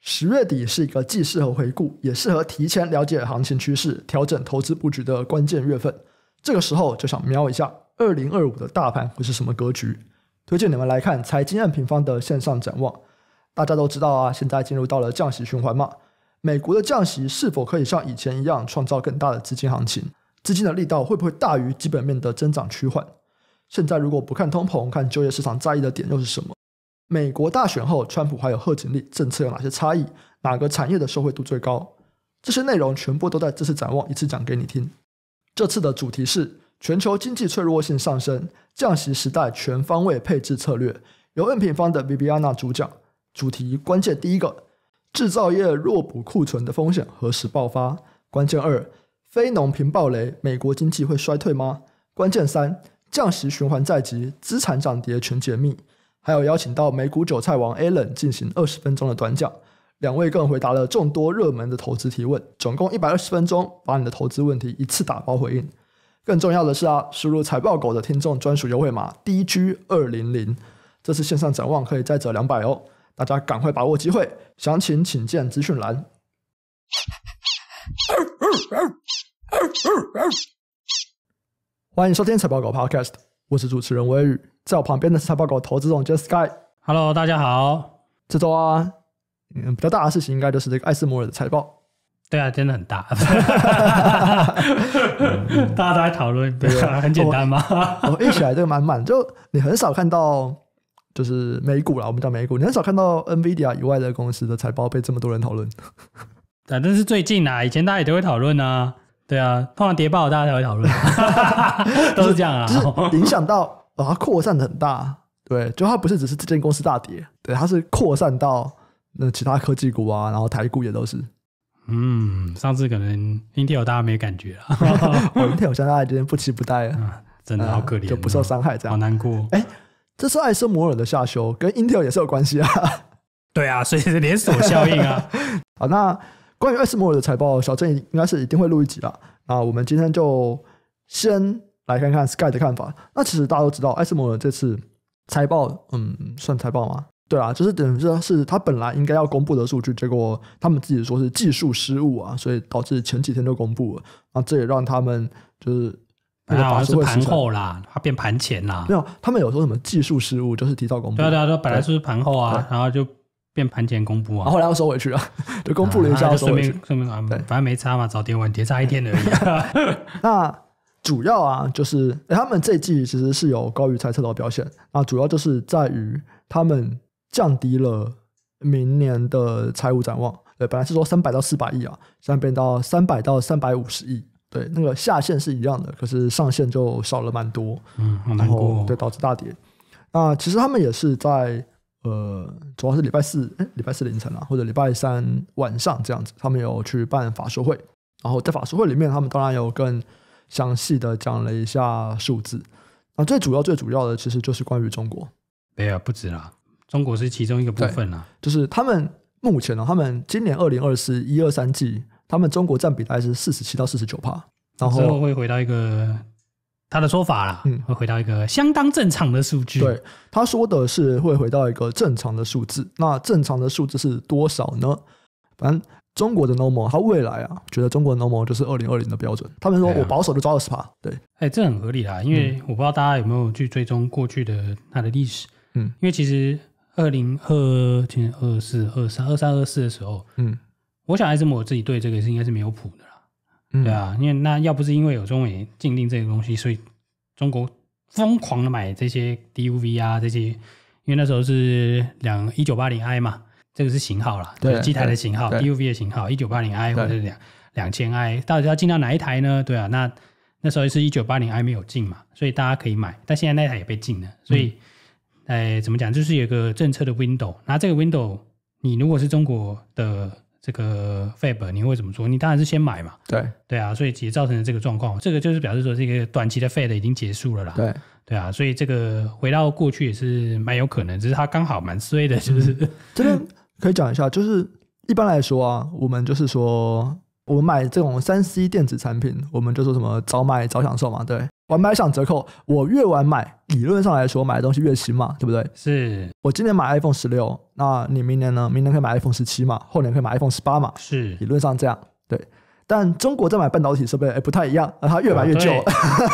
十月底是一个既适合回顾，也适合提前了解行情趋势、调整投资布局的关键月份。这个时候就想瞄一下二零二五的大盘会是什么格局。推荐你们来看财经按平方的线上展望。大家都知道啊，现在进入到了降息循环嘛。美国的降息是否可以像以前一样创造更大的资金行情？资金的力道会不会大于基本面的增长趋缓？现在如果不看通膨，看就业市场，在意的点又是什么？美国大选后，川普还有贺锦丽政策有哪些差异？哪个产业的受惠度最高？这些内容全部都在这次展望一次讲给你听。这次的主题是全球经济脆弱性上升，降息时代全方位配置策略。由任平方的 Viviana 主讲。主题关键第一个，制造业弱补库存的风险何时爆发？关键二，非农平暴雷，美国经济会衰退吗？关键三。降息循环在即，资产涨跌全解密，还有邀请到美股韭菜王 Allen 进行二十分钟的短讲，两位更回答了众多热门的投资提问，总共一百二十分钟，把你的投资问题一次打包回应。更重要的是啊，输入财报狗的听众专属优惠码 DG 二零零，这次线上展望可以再折两百哦，大家赶快把握机会，详情请见资讯栏。欢迎收听财报狗 Podcast，我是主持人威宇，在我旁边的是财报狗投资总 j Sky。Hello，大家好，这周啊，嗯，比较大的事情应该就是这个艾斯摩尔的财报。对啊，真的很大，大家都在讨论，很简单嘛。我们一起来，这个满满，就你很少看到，就是美股啦，我们到美股，你很少看到 NVIDIA 以外的公司的财报被这么多人讨论。反 正是最近啊，以前大家也都会讨论啊。对啊，通常跌爆大家才会讨论，都是这样啊，就是影响到啊，扩散很大，对，就它不是只是这间公司大跌，对，它是扩散到那其他科技股啊，然后台股也都是。嗯，上次可能 Intel 大家没感觉啊，Intel 现在今天不期不待，真的好可怜，就不受伤害这样，好难过。哎，这是爱森摩尔的下修，跟 Intel 也是有关系啊。对啊，所以是连锁效应啊。啊，那。关于艾斯摩尔的财报，小郑应该是一定会录一集的。那我们今天就先来看看 Sky 的看法。那其实大家都知道，艾斯摩尔这次财报，嗯，算财报吗？对啊，就是等于说是他本来应该要公布的数据，结果他们自己说是技术失误啊，所以导致前几天就公布了。啊，这也让他们就是哎呀，好像盘后啦，它变盘前啦。没有，他们有说什么技术失误，就是提早公布。对啊，对啊，本来就是盘后啊，然后就。变盘前公布啊，然后来又收回去啊，就 公布了一下，收明去。说明啊，反正没差嘛，早跌晚跌差一天而已。那主要啊，就是他们这季其实是有高于猜测的表现。那主要就是在于他们降低了明年的财务展望。对，本来是说三百到四百亿啊，现在变到三百到三百五十亿。对，那个下限是一样的，可是上限就少了蛮多。嗯，好难过。对，导致大跌。那其实他们也是在。呃，主要是礼拜四，礼拜四凌晨啊，或者礼拜三晚上这样子，他们有去办法术会，然后在法术会里面，他们当然有更详细的讲了一下数字。那最主要最主要的其实就是关于中国，没有不止啦，中国是其中一个部分啦，就是他们目前呢，他们今年二零二四一二三季，他们中国占比大概是四十七到四十九帕，然后会回到一个。他的说法啦，嗯，会回到一个相当正常的数据。对，他说的是会回到一个正常的数字。那正常的数字是多少呢？反正中国的 normal，他未来啊，觉得中国的 normal 就是二零二零的标准。他们说我保守的抓二十趴。对，哎，这很合理啦，因为我不知道大家有没有去追踪过去的他的历史。嗯，因为其实二零二、今年二四、二三、二三、二四的时候，嗯，我想还是我自己对这个是应该是没有谱的。对啊，因为那要不是因为有中美禁令这个东西，所以中国疯狂的买这些 DUV 啊，这些，因为那时候是两一九八零 i 嘛，这个是型号了，对，机台的型号，DUV 的型号，一九八零 i 或者两两千 i，到底要进到哪一台呢？对啊，那那时候是一九八零 i 没有进嘛，所以大家可以买，但现在那台也被禁了，所以，哎，怎么讲？就是有个政策的 window，那这个 window，你如果是中国的。这个费本你会怎么做？你当然是先买嘛，对对啊，所以也造成了这个状况。这个就是表示说，这个短期的费的已经结束了啦，对对啊，所以这个回到过去也是蛮有可能，只是它刚好蛮衰的，是不是？这边可以讲一下，就是一般来说啊，我们就是说，我们买这种三 C 电子产品，我们就说什么早买早享受嘛，对。买买享折扣，我越晚买，理论上来说，买的东西越新嘛，对不对？是。我今年买 iPhone 十六，那你明年呢？明年可以买 iPhone 十七嘛？后年可以买 iPhone 十八嘛？是。理论上这样，对。但中国在买半导体设备，哎，不太一样，它越买越旧。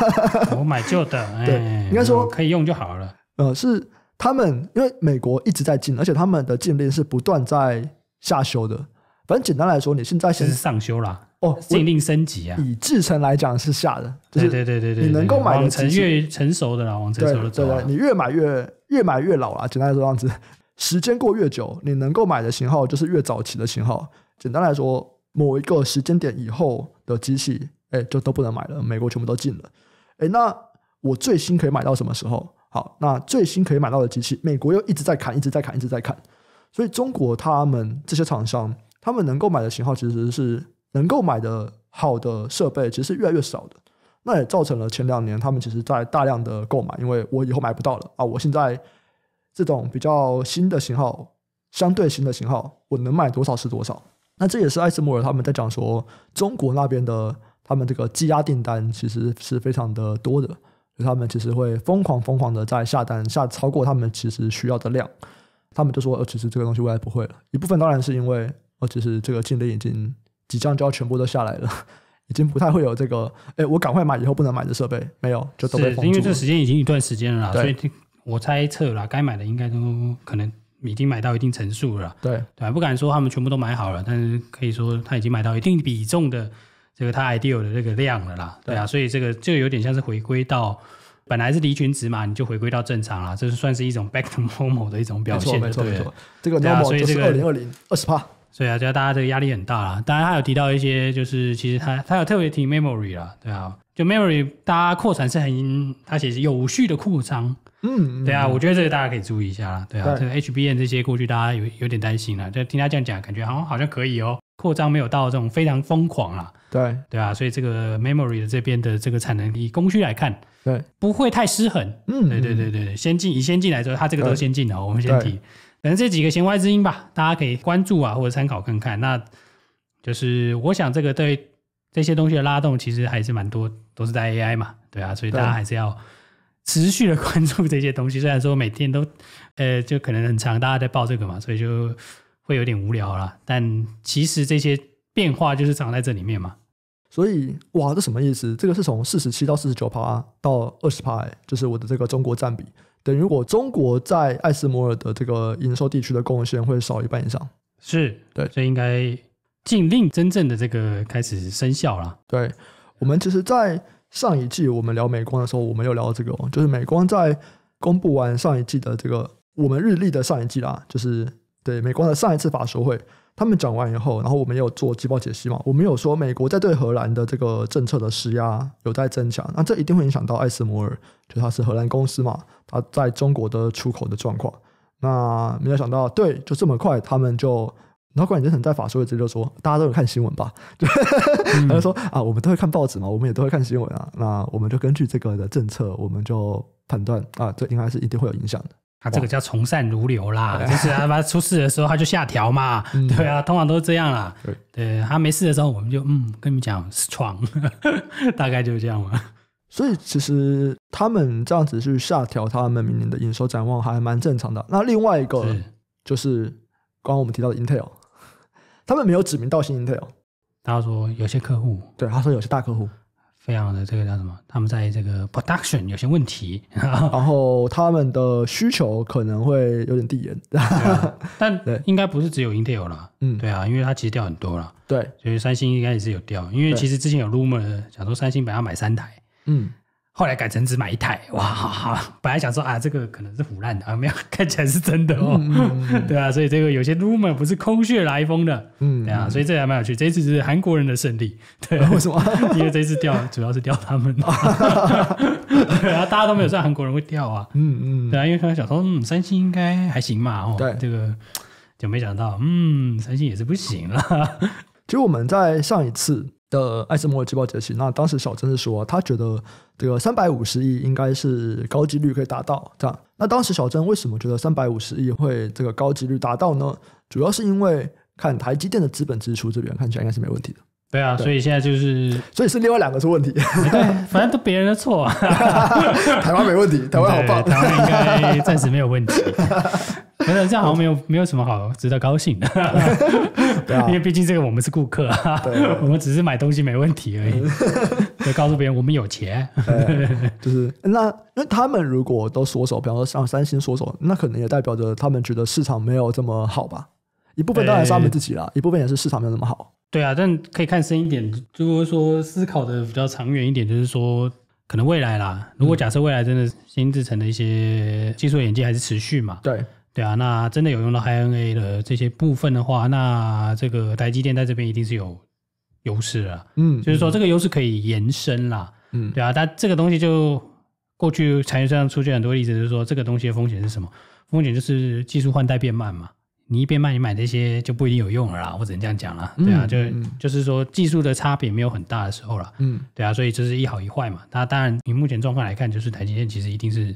我买旧的，对，应该说可以用就好了。呃，是他们，因为美国一直在禁，而且他们的禁令是不断在下修的。反正简单来说，你现在是上修了。哦，禁令升级啊！以制成来讲是下的，就是对对对对对。你能够买的成越成熟的啦，王成熟的对对。你越买越越买越老了，简单来说这样子。时间过越久，你能够买的型号就是越早期的型号。简单来说，某一个时间点以后的机器，哎，就都不能买了。美国全部都禁了，哎，那我最新可以买到什么时候？好，那最新可以买到的机器，美国又一直在砍，一直在砍，一直在砍。所以中国他们这些厂商，他们能够买的型号其实是。能够买的好的设备其实是越来越少的，那也造成了前两年他们其实在大量的购买，因为我以后买不到了啊！我现在这种比较新的型号，相对新的型号，我能买多少是多少。那这也是艾斯摩尔他们在讲说，中国那边的他们这个积压订单其实是非常的多的，他们其实会疯狂疯狂的在下单下超过他们其实需要的量，他们就说：“呃，其实这个东西未来不会了。”一部分当然是因为，呃，其实这个竞的已经。这样就要全部都下来了，已经不太会有这个。哎，我赶快买，以后不能买的设备没有，就都被封住了。因为这时间已经一段时间了，所以我猜测了，该买的应该都可能已经买到一定成数了。对对，不敢说他们全部都买好了，但是可以说他已经买到一定比重的这个他 ideal 的这个量了啦。对啊，所以这个就有点像是回归到本来是离群值嘛，你就回归到正常了，这是算是一种 back to normal 的一种表现。没错没错没错，这个 normal 就是二零二零二十八。所以啊，就大家这个压力很大啦。当然，他有提到一些，就是其实他他有特别提 memory 啦，对啊，就 memory 大家扩展是很，它其实有序的扩张，嗯，对啊，我觉得这个大家可以注意一下，啦。对啊，这个 h b n 这些过去大家有有点担心了，就听他这样讲，感觉好像好像可以哦，扩张没有到这种非常疯狂啦。对对啊，所以这个 memory 的这边的这个产能以供需来看，对，不会太失衡，嗯，对对对对对，先进以先进来说，它这个都先进的，我们先提。可能这几个弦外之音吧，大家可以关注啊，或者参考看看。那就是我想，这个对这些东西的拉动，其实还是蛮多，都是在 AI 嘛，对啊，所以大家还是要持续的关注这些东西。虽然说每天都呃，就可能很长，大家在报这个嘛，所以就会有点无聊了。但其实这些变化就是藏在这里面嘛。所以哇，这什么意思？这个是从四十七到四十九趴到二十趴，就是我的这个中国占比。等，如果中国在艾斯摩尔的这个营收地区的贡献会少一半以上，是对，这应该禁令真正的这个开始生效了。对我们，其实，在上一季我们聊美光的时候，我们有聊到这个，就是美光在公布完上一季的这个我们日历的上一季啦，就是对美光的上一次法说会。他们讲完以后，然后我们也有做季报解析嘛，我们有说美国在对荷兰的这个政策的施压有在增强，那这一定会影响到艾斯摩尔，就它是荷兰公司嘛，它在中国的出口的状况。那没有想到，对，就这么快，他们就，然后管理层在法说位置就说，大家都有看新闻吧，他就说啊，我们都会看报纸嘛，我们也都会看新闻啊，那我们就根据这个的政策，我们就判断啊，这应该是一定会有影响的。他、这个叫从善如流啦，就是啊，他出事的时候他就下调嘛，对啊，通常都是这样啦。对他没事的时候我们就嗯跟你们讲是创，大概就是这样嘛。所以其实他们这样子去下调他们明年的营收展望还蛮正常的。那另外一个就是刚刚我们提到的 Intel，他们没有指名道姓 Intel，他说有些客户，对他说有些大客户。非常的这个叫什么？他们在这个 production 有些问题，然后他们的需求可能会有点递延。但 应该不是只有 Intel 了，嗯，对啊，因为它其实掉很多了，对，所以三星应该也是有掉，因为其实之前有 rumor 想说三星本来要买三台，嗯。后来改成只买一台，哇！哈哈！本来想说啊，这个可能是腐烂的啊，没有，看起来是真的哦。对啊，所以这个有些 rumor 不是空穴来风的。嗯，对啊，所以这还蛮有趣。这一次是韩国人的胜利，对，为什么？因为这一次掉主要是掉他们，对啊，大家都没有算韩国人会掉啊。嗯嗯，对啊，因为想说，嗯，三星应该还行嘛，哦，对，这个就没想到，嗯，三星也是不行了。其实我们在上一次。的爱斯摩季报解析。那当时小曾说，他觉得这个三百五十亿应该是高几率可以达到。这样，那当时小曾为什么觉得三百五十亿会这个高几率达到呢？主要是因为看台积电的资本支出这边看起来应该是没问题的。对啊，所以现在就是，所以是另外两个出问题。对，反正都别人的错啊。台湾没问题，台湾好棒，台湾应该暂时没有问题。没有，这样好像没有没有什么好值得高兴的，因为毕竟这个我们是顾客，我们只是买东西没问题而已。就告诉别人我们有钱，就是那那他们如果都缩手，比方说像三星缩手，那可能也代表着他们觉得市场没有这么好吧。一部分当然是他们自己啦，一部分也是市场没有那么好。对啊，但可以看深一点，就是说思考的比较长远一点，就是说可能未来啦。如果假设未来真的新制成的一些技术演进还是持续嘛，对对啊，那真的有用到 HNA 的这些部分的话，那这个台积电在这边一定是有优势了。嗯，就是说这个优势可以延伸啦。嗯，对啊，但这个东西就过去产业上出现很多例子，就是说这个东西的风险是什么？风险就是技术换代变慢嘛。你一边卖，你买这些就不一定有用了啦，我只能这样讲啦。对啊，就就是说技术的差别没有很大的时候啦。嗯，对啊，所以就是一好一坏嘛。那当然，你目前状况来看，就是台积电其实一定是。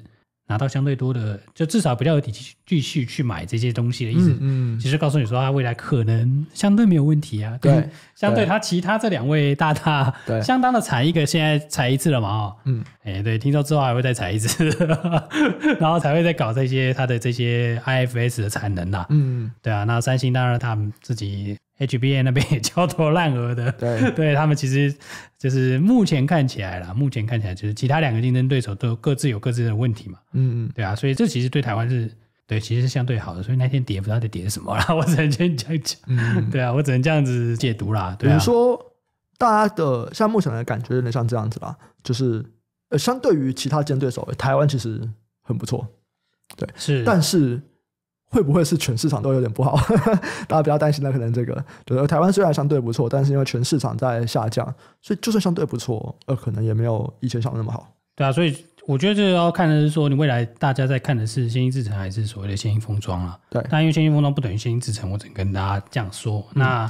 拿到相对多的，就至少比较有底气继续去买这些东西的意思。嗯，其实告诉你说，他未来可能相对没有问题啊。对，相对他其他这两位大大，对，相当的踩一个，现在踩一次了嘛？哦，嗯，哎，对，听说之后还会再踩一次，然后才会再搞这些他的这些 IFS 的产能呐。嗯，对啊，那三星当然他们自己。h b a 那边 也焦头烂额的，对，对他们其实就是目前看起来啦，目前看起来就是其他两个竞争对手都各自有各自的问题嘛，嗯，嗯，对啊，所以这其实对台湾是，对，其实是相对好的，所以那天跌不知道在跌什么啦，我只能这样讲，对啊，我只能这样子解读啦。比如说大家的，像目前的感觉有点像这样子啦，就是呃，相对于其他竞争对手，台湾其实很不错，对，是，但是。会不会是全市场都有点不好？大家比较担心的可能这个，就是台湾虽然相对不错，但是因为全市场在下降，所以就算相对不错，呃，可能也没有以前想的那么好。对啊，所以我觉得这要看的是说，你未来大家在看的是先进制程还是所谓的先进封装了。对，但因为先进封装不等于先进制程，我只能跟大家这样说。那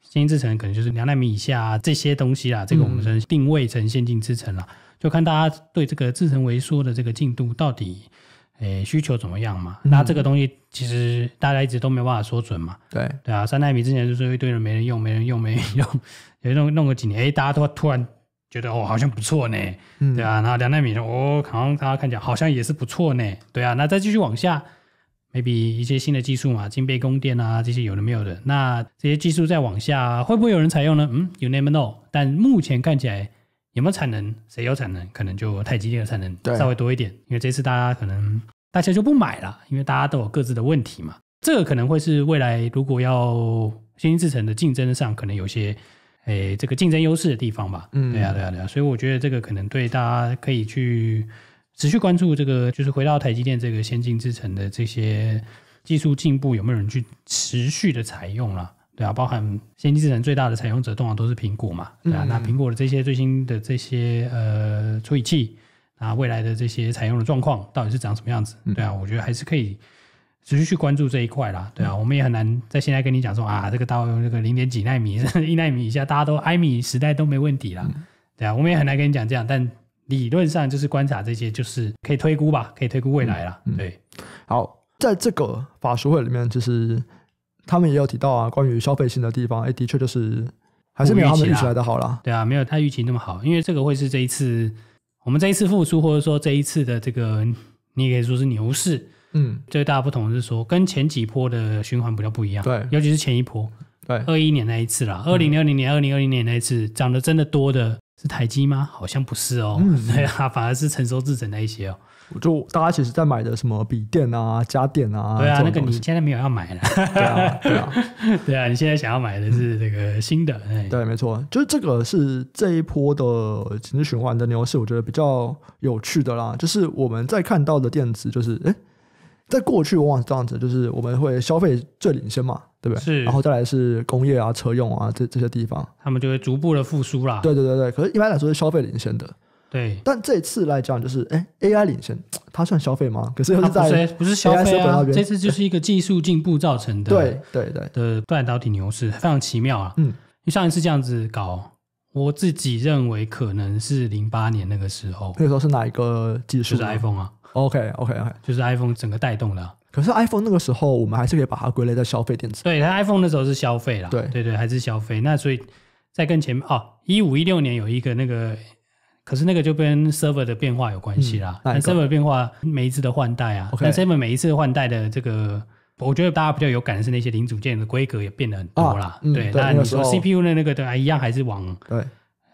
先进制程可能就是两纳米以下这些东西啊，这个我们称定位成先进制程了，就看大家对这个制程萎缩的这个进度到底。诶，需求怎么样嘛？那这个东西其实大家一直都没办法说准嘛。对，对啊，三纳米之前就是一堆人没人用，没人用，没人用，有人弄弄个几年，哎，大家突然觉得哦，好像不错呢。对啊，那两纳米哦，好像大家看起来好像也是不错呢。对啊，那再继续往下，maybe 一些新的技术嘛，金背供电啊，这些有的没有的。那这些技术再往下，会不会有人采用呢？嗯，you never know。但目前看起来。有没有产能？谁有产能？可能就台积电的产能稍微多一点，因为这次大家可能大家就不买了，因为大家都有各自的问题嘛。这个可能会是未来如果要先进制程的竞争上，可能有些诶这个竞争优势的地方吧。嗯，对啊，对啊，对啊。所以我觉得这个可能对大家可以去持续关注这个，就是回到台积电这个先进制程的这些技术进步有没有人去持续的采用了。对啊，包含先进制程最大的采用者，通常都是苹果嘛，对啊。那苹果的这些最新的这些呃处理器，那未来的这些采用的状况到底是长什么样子？对啊，我觉得还是可以持续去关注这一块啦。对啊，我们也很难在现在跟你讲说啊，这个大用这个零点几纳米、一纳米以下，大家都埃米时代都没问题了。对啊，我们也很难跟你讲这样，但理论上就是观察这些，就是可以推估吧，可以推估未来了。对，好，在这个法说会里面就是。他们也有提到啊，关于消费性的地方，哎，的确就是还是没有他们预期来的好了。对啊，没有他预期那么好，因为这个会是这一次我们这一次复苏，或者说这一次的这个，你可以说是牛市，嗯，最大不同是说跟前几波的循环比较不一样。对，尤其是前一波，对，二一年那一次啦，二零二零年、二零二零年那一次涨得真的多的是台积吗？好像不是哦，对啊，反而是成熟制整那一些哦。就大家其实，在买的什么笔电啊、家电啊，对啊，那个你现在没有要买了，对啊，对啊，对啊，你现在想要买的是这个新的，对，没错，就是这个是这一波的资金循环的牛市，我觉得比较有趣的啦。就是我们在看到的电子，就是哎，在过去往往是这样子，就是我们会消费最领先嘛，对不对？是，然后再来是工业啊、车用啊这这些地方，他们就会逐步的复苏啦。对对对对，可是一般来说是消费领先的。对，但这次来讲，就是哎，AI 领先，它算消费吗？可是它不是消费啊。这次就是一个技术进步造成的，对对对的半导体牛市非常奇妙啊。嗯，你上一次这样子搞，我自己认为可能是零八年那个时候，那个时候是哪一个技术？就是 iPhone 啊。OK OK OK，就是 iPhone 整个带动的。可是 iPhone 那个时候，我们还是可以把它归类在消费电子。对，iPhone 它那时候是消费了。对对对，还是消费。那所以在更前面哦，一五一六年有一个那个。可是那个就跟 server 的变化有关系啦。那 server 变化每一次的换代啊，但 server 每一次换代的这个，我觉得大家比较有感的是那些零组件的规格也变得很多啦。对，那你说 CPU 的那个，对啊，一样还是往对，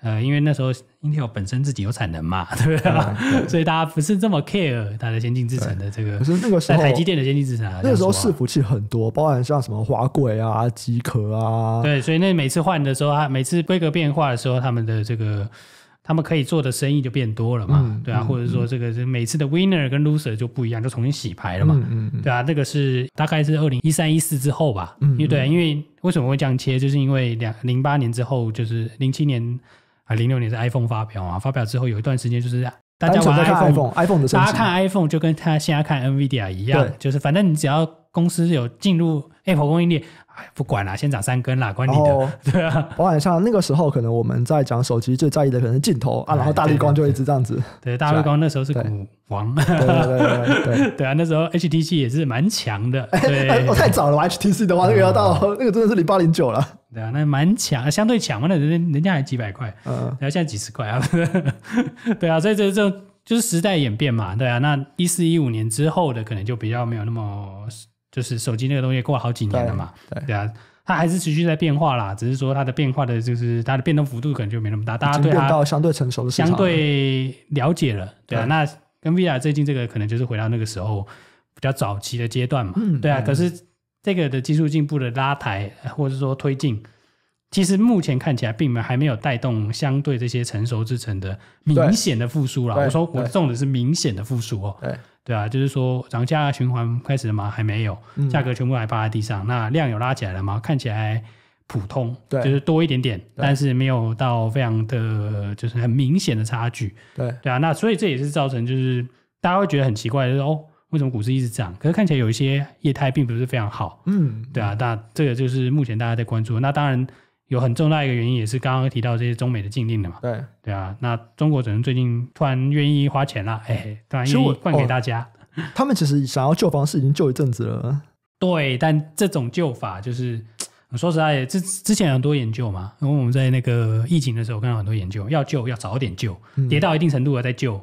呃，因为那时候 Intel 本身自己有产能嘛，对不对所以大家不是这么 care 它的先进制程的这个，在台积电的先进制程。那时候伺服器很多，包含像什么滑轨啊、机壳啊。对，所以那每次换的时候，它每次规格变化的时候，他们的这个。他们可以做的生意就变多了嘛，对啊，或者说这个是每次的 winner 跟 loser 就不一样，就重新洗牌了嘛，对啊，这个是大概是二零一三一四之后吧，因为对，因为为什么会这样切，就是因为两零八年之后，就是零七年啊零六年是 iPhone 发表啊，发表之后有一段时间就是大家玩 iPhone，大家看 iPhone 就跟他现在看 Nvidia 一样，就是反正你只要。公司有进入 Apple 供应链，哎，不管了，先涨三根了，管你的。对啊，我好像那个时候可能我们在讲手机最在意的可能是镜头啊，然后大丽光就一直这样子。对，大丽光那时候是股王。对对对对对。对啊，那时候 HTC 也是蛮强的。对，我 太早了，HTC 的话那个要到那个真的是零八零九了。对啊，那蛮强，相对强嘛，那人人家还几百块，然后现在几十块啊。对啊，所以这这就是时代演变嘛。对啊，那一四一五年之后的可能就比较没有那么。就是手机那个东西过了好几年了嘛，对啊，它还是持续在变化啦，只是说它的变化的，就是它的变动幅度可能就没那么大，大家对它相对成熟的相对了解了，对啊，那跟 v i 最近这个可能就是回到那个时候比较早期的阶段嘛，对啊，可是这个的技术进步的拉抬或者说推进，其实目前看起来并没有还没有带动相对这些成熟之城的明显的复苏了，我说我说的是明显的复苏哦。对啊，就是说涨价循环开始了吗？还没有，价格全部还趴在地上。那量有拉起来了吗？看起来普通，对，就是多一点点，但是没有到非常的，就是很明显的差距。对对啊，那所以这也是造成就是大家会觉得很奇怪，就是哦，为什么股市一直涨？可是看起来有一些业态并不是非常好。嗯，对啊，那这个就是目前大家在关注。那当然。有很重大一个原因，也是刚刚提到这些中美的禁令的嘛？对对啊，那中国可能最近突然愿意花钱了，哎，突然愿意换给大家。他们其实想要救房是已经救一阵子了。对，但这种救法就是，说实在，之之前很多研究嘛，因为我们在那个疫情的时候看到很多研究，要救要早点救，跌到一定程度了再救，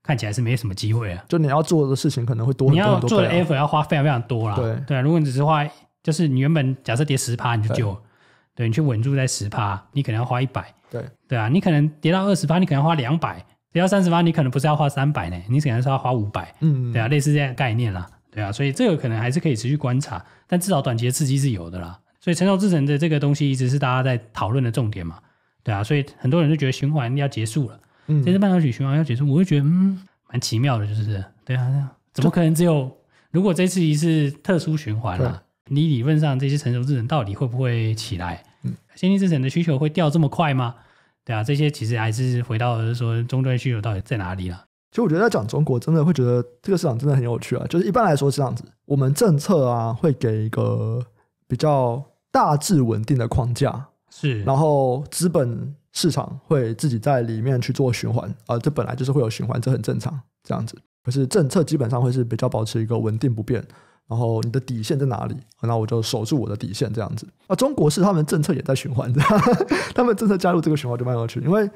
看起来是没什么机会啊。就你要做的事情可能会多，你要做的 effort 要花非常非常多了。对对，如果你只是花，就是你原本假设跌十趴你就救。对你去稳住在十趴，你可能要花一百。对对啊，你可能跌到二十趴，你可能花两百；跌到三十趴，你可能不是要花三百呢，你可能是要花五百。嗯，对啊，类似这样概念啦。对啊，所以这个可能还是可以持续观察，但至少短期的刺激是有的啦。所以成熟之成的这个东西一直是大家在讨论的重点嘛。对啊，所以很多人就觉得循环要结束了，嗯，这次半导体循环要结束，我就觉得嗯，蛮奇妙的，就是对啊，怎么可能只有？如果这次次特殊循环了。你理论上这些成熟资产到底会不会起来？先进资产的需求会掉这么快吗？对啊，这些其实还是回到是说终端需求到底在哪里了。其实我觉得在讲中国，真的会觉得这个市场真的很有趣啊。就是一般来说是这样子，我们政策啊会给一个比较大致稳定的框架，是，然后资本市场会自己在里面去做循环，啊，这本来就是会有循环，这很正常，这样子。可是政策基本上会是比较保持一个稳定不变。然后你的底线在哪里？那我就守住我的底线，这样子。啊，中国是他们政策也在循环的，他们政策加入这个循环就卖过去。因为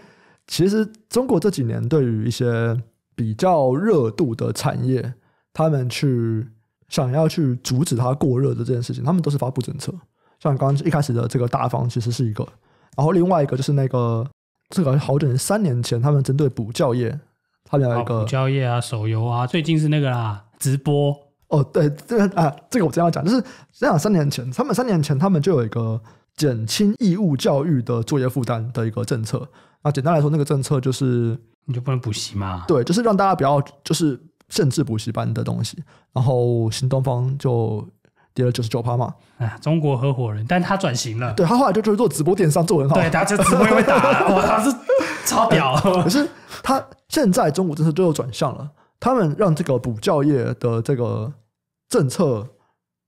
其实中国这几年对于一些比较热度的产业，他们去想要去阻止它过热的这件事情，他们都是发布政策。像刚刚一开始的这个大方其实是一个；然后另外一个就是那个这个好几年，三年前他们针对补教业，他们有一个补教业啊，手游啊，最近是那个啦，直播。哦，对，这啊，这个我这样讲，就是这样三年前，他们三年前，他们就有一个减轻义务教育的作业负担的一个政策。那简单来说，那个政策就是你就不能补习嘛？对，就是让大家不要就是限制补习班的东西。然后新东方就跌了九十九趴嘛。哎，中国合伙人，但他转型了，对他后来就就是做直播电商，做很好。对，他就直播会打，哇，他是超屌。可是他现在中国真是最后转向了。他们让这个补教业的这个政策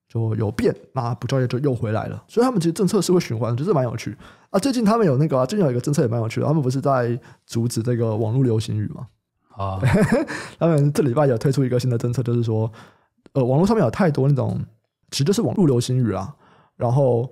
就有变，那补教业就又回来了。所以他们其实政策是会循环，就是蛮有趣啊。最近他们有那个，最近有一个政策也蛮有趣的，他们不是在阻止这个网络流行语嘛？啊，他们这礼拜有推出一个新的政策，就是说，呃，网络上面有太多那种，其实就是网络流行语啊。然后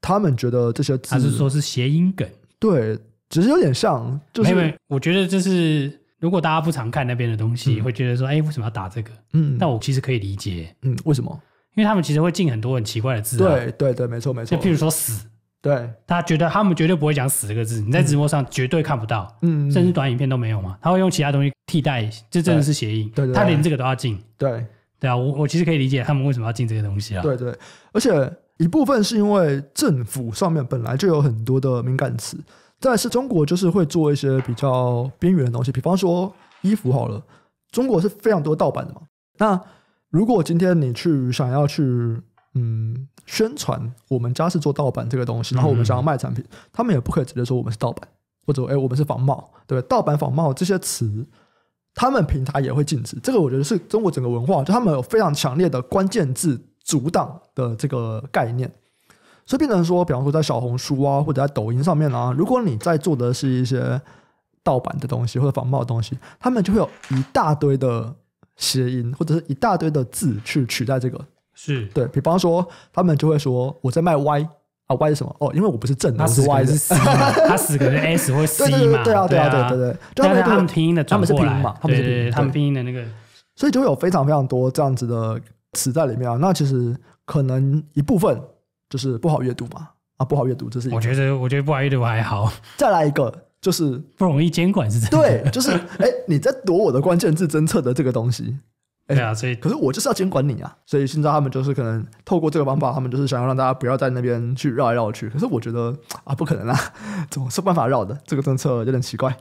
他们觉得这些字是说是谐音梗，对，只是有点像，就是我觉得这是。如果大家不常看那边的东西，会觉得说，哎，为什么要打这个？嗯，那我其实可以理解，嗯，为什么？因为他们其实会进很多很奇怪的字，对对对，没错没错。就譬如说“死”，对，他觉得他们绝对不会讲“死”这个字，你在直播上绝对看不到，嗯，甚至短影片都没有嘛。他会用其他东西替代，这真的是谐音，对对，他连这个都要进，对对啊，我我其实可以理解他们为什么要进这些东西啊，对对，而且一部分是因为政府上面本来就有很多的敏感词。再是中国就是会做一些比较边缘的东西，比方说衣服好了，中国是非常多盗版的嘛。那如果今天你去想要去嗯宣传我们家是做盗版这个东西，然后我们想要卖产品，他们也不可以直接说我们是盗版或者哎我们是仿冒，对盗版、仿冒这些词，他们平台也会禁止。这个我觉得是中国整个文化，就他们有非常强烈的关键字阻挡的这个概念。所以变成说，比方说在小红书啊，或者在抖音上面啊，如果你在做的是一些盗版的东西或者仿冒的东西，他们就会有一大堆的谐音，或者是一大堆的字去取代这个。是对，比方说他们就会说我在卖 Y 啊，Y 是什么？哦，因为我不是正的，是 Y 是 S，他死可能 S 或 C 嘛。对啊，对啊，对对对，就们他们拼音的转过嘛？他们拼音的那个，所以就会有非常非常多这样子的词在里面啊。那其实可能一部分。就是不好阅读嘛，啊，不好阅读，这是一个。我觉得，我觉得不好阅读还好。再来一个，就是不容易监管是这对，就是，哎，你在躲我的关键字侦测的这个东西。哎呀，所以，可是我就是要监管你啊，所以现在他们就是可能透过这个方法，他们就是想要让大家不要在那边去绕来绕去。可是我觉得啊，不可能啊，总 是办法绕的，这个政策有点奇怪。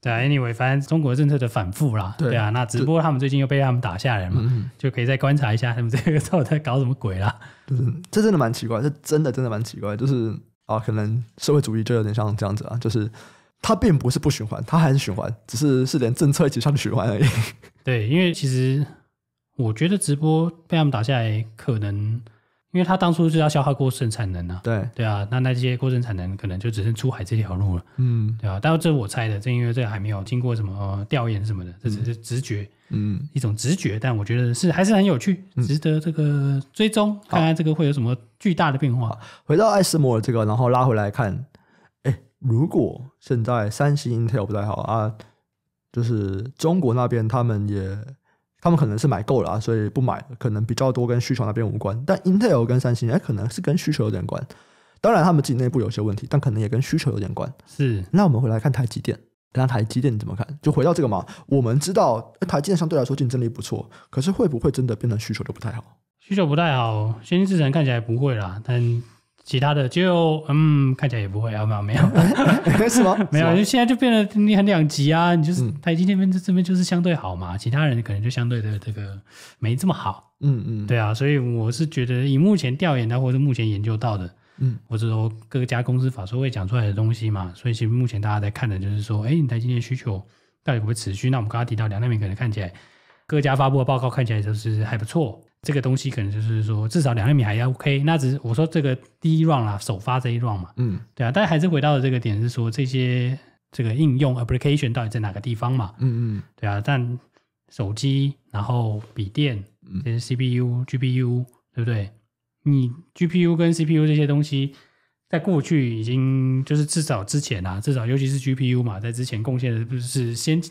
对啊，Anyway，反正中国政策的反复啦。对啊，那直播他们最近又被他们打下来嘛，就可以再观察一下他们这个时 候在搞什么鬼啦。嗯，这真的蛮奇怪，这真的，真的蛮奇怪。就是啊，可能社会主义就有点像这样子啊，就是它并不是不循环，它还是循环，只是是连政策一起上循环而已。对，因为其实我觉得直播被他们打下来，可能。因为他当初就要消耗过剩产能啊。对对啊，那那些过剩产能可能就只剩出海这条路了，嗯，对啊，当然这是我猜的，正因为这还没有经过什么调研什么的，这只是直觉，嗯，一种直觉。但我觉得是还是很有趣，值得这个追踪，看看这个会有什么巨大的变化。回到爱斯摩这个，然后拉回来看，哎，如果现在三星、Intel 不太好啊，就是中国那边他们也。他们可能是买够了啊，所以不买，可能比较多跟需求那边无关。但 Intel 跟三星，哎，可能是跟需求有点关。当然，他们自己内部有些问题，但可能也跟需求有点关。是，那我们回来看台积电，那台积电怎么看？就回到这个嘛。我们知道台积电相对来说竞争力不错，可是会不会真的变成需求就不太好？需求不太好，先进制程看起来不会啦，但。其他的就嗯，看起来也不会啊，没有，没有，为什么没有？就现在就变得你很两极啊，你就是台积那边这边就是相对好嘛，其他人可能就相对的这个没这么好，嗯嗯，对啊，所以我是觉得以目前调研的或者目前研究到的，嗯，或者说各家公司法说会讲出来的东西嘛，所以其实目前大家在看的就是说，哎，台积电需求到底会不会持续？那我们刚刚提到两那明可能看起来各家发布的报告看起来就是还不错。这个东西可能就是说，至少两厘米还要 OK。那只是我说这个第一 round 啊，首发这一 round 嘛。嗯，对啊。但还是回到了这个点，是说这些这个应用 application 到底在哪个地方嘛？嗯嗯，对啊。但手机然后笔电这些 CPU、GPU 对不对？你 GPU 跟 CPU 这些东西，在过去已经就是至少之前啊，至少尤其是 GPU 嘛，在之前贡献的不是先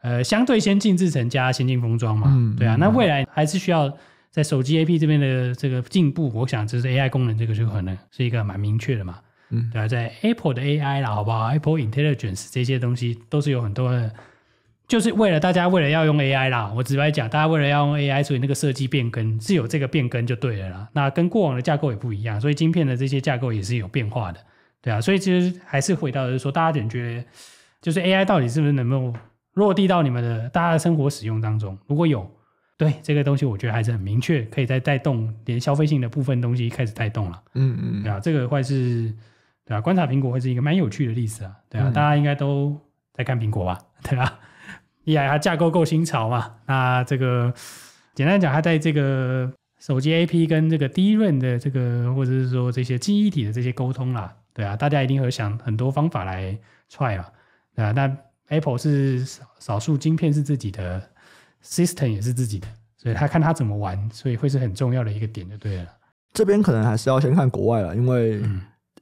呃相对先进制程加先进封装嘛？对啊。那未来还是需要。在手机 A P 这边的这个进步，我想这是 A I 功能，这个就可能是一个蛮明确的嘛，嗯，对啊，在 Apple 的 A I 啦，好不好？Apple Intelligence 这些东西都是有很多的，就是为了大家为了要用 A I 啦，我直白讲，大家为了要用 A I，所以那个设计变更是有这个变更就对了啦。那跟过往的架构也不一样，所以晶片的这些架构也是有变化的，对啊，所以其实还是回到就是说，大家感觉就是 A I 到底是不是能够落地到你们的大家的生活使用当中？如果有。对这个东西，我觉得还是很明确，可以再带动连消费性的部分东西开始带动了。嗯嗯，对啊，这个会是，对啊，观察苹果会是一个蛮有趣的例子啊，对啊，大家应该都在看苹果吧？对啊，来它架构够新潮嘛。那这个简单讲，它在这个手机 A P 跟这个低润的这个，或者是说这些忆体的这些沟通啦，对啊，大家一定会想很多方法来 try 啊，那 Apple 是少少数晶片是自己的。System 也是自己的，所以他看他怎么玩，所以会是很重要的一个点，就对了。这边可能还是要先看国外了，因为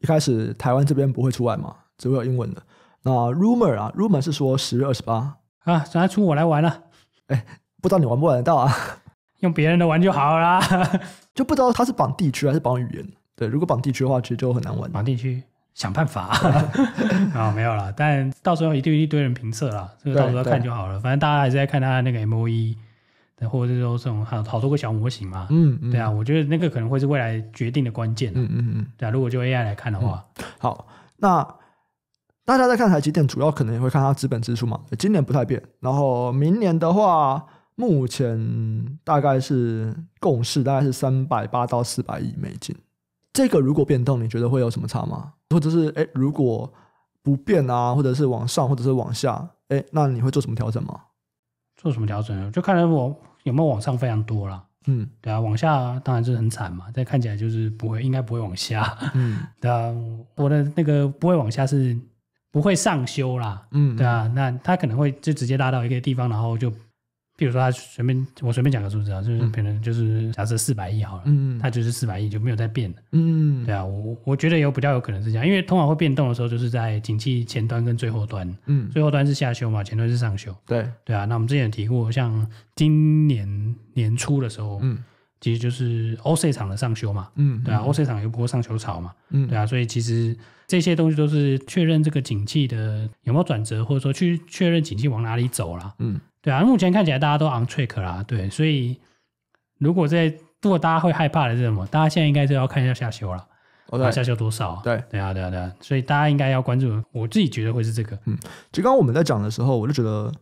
一开始台湾这边不会出来嘛，只有英文的。那 Rumor 啊，Rumor 是说十月二十八啊，拿出我来玩了。哎，不知道你玩不玩得到，啊？用别人的玩就好啦。就不知道他是绑地区还是绑语言。对，如果绑地区的话，其实就很难玩。绑地区。想办法 啊，没有了。但到时候一堆一堆人评测了，这个到时候看就好了。反正大家还是在看的那个 MoE，或者就是这种好好多个小模型嘛。嗯嗯。对啊，我觉得那个可能会是未来决定的关键。嗯嗯嗯。对啊，如果就 AI 来看的话，好，那大家在看台积电，主要可能也会看它资本支出嘛。今年不太变，然后明年的话，目前大概是共识大概是三百八到四百亿美金。这个如果变动，你觉得会有什么差吗？或者是哎，如果不变啊，或者是往上，或者是往下，哎，那你会做什么调整吗？做什么调整？就看我有没有往上非常多了，嗯，对啊，往下当然是很惨嘛，但看起来就是不会，应该不会往下，嗯，对啊，我的那个不会往下是不会上修啦，嗯，对啊，那它可能会就直接拉到一个地方，然后就。比如说，他随便我随便讲个数字啊，就是可能就是假设四百亿好了，嗯，它就是四百亿就没有再变了，嗯，对啊，我我觉得有比较有可能是这样，因为通常会变动的时候，就是在景气前端跟最后端，嗯，最后端是下修嘛，前端是上修，对对啊。那我们之前有提过，像今年年初的时候，嗯，其实就是 O C 厂的上修嘛，嗯，对啊，O C 厂又不过上修潮嘛，嗯，对啊，所以其实这些东西都是确认这个景气的有没有转折，或者说去确认景气往哪里走了，嗯。对啊，目前看起来大家都 on track 啦，对，所以如果在，如果大家会害怕的是什么？大家现在应该是要看一下下修了，对，下修多少？对，对啊，对啊，对啊，所以大家应该要关注。我自己觉得会是这个，嗯，就刚刚我们在讲的时候，我就觉得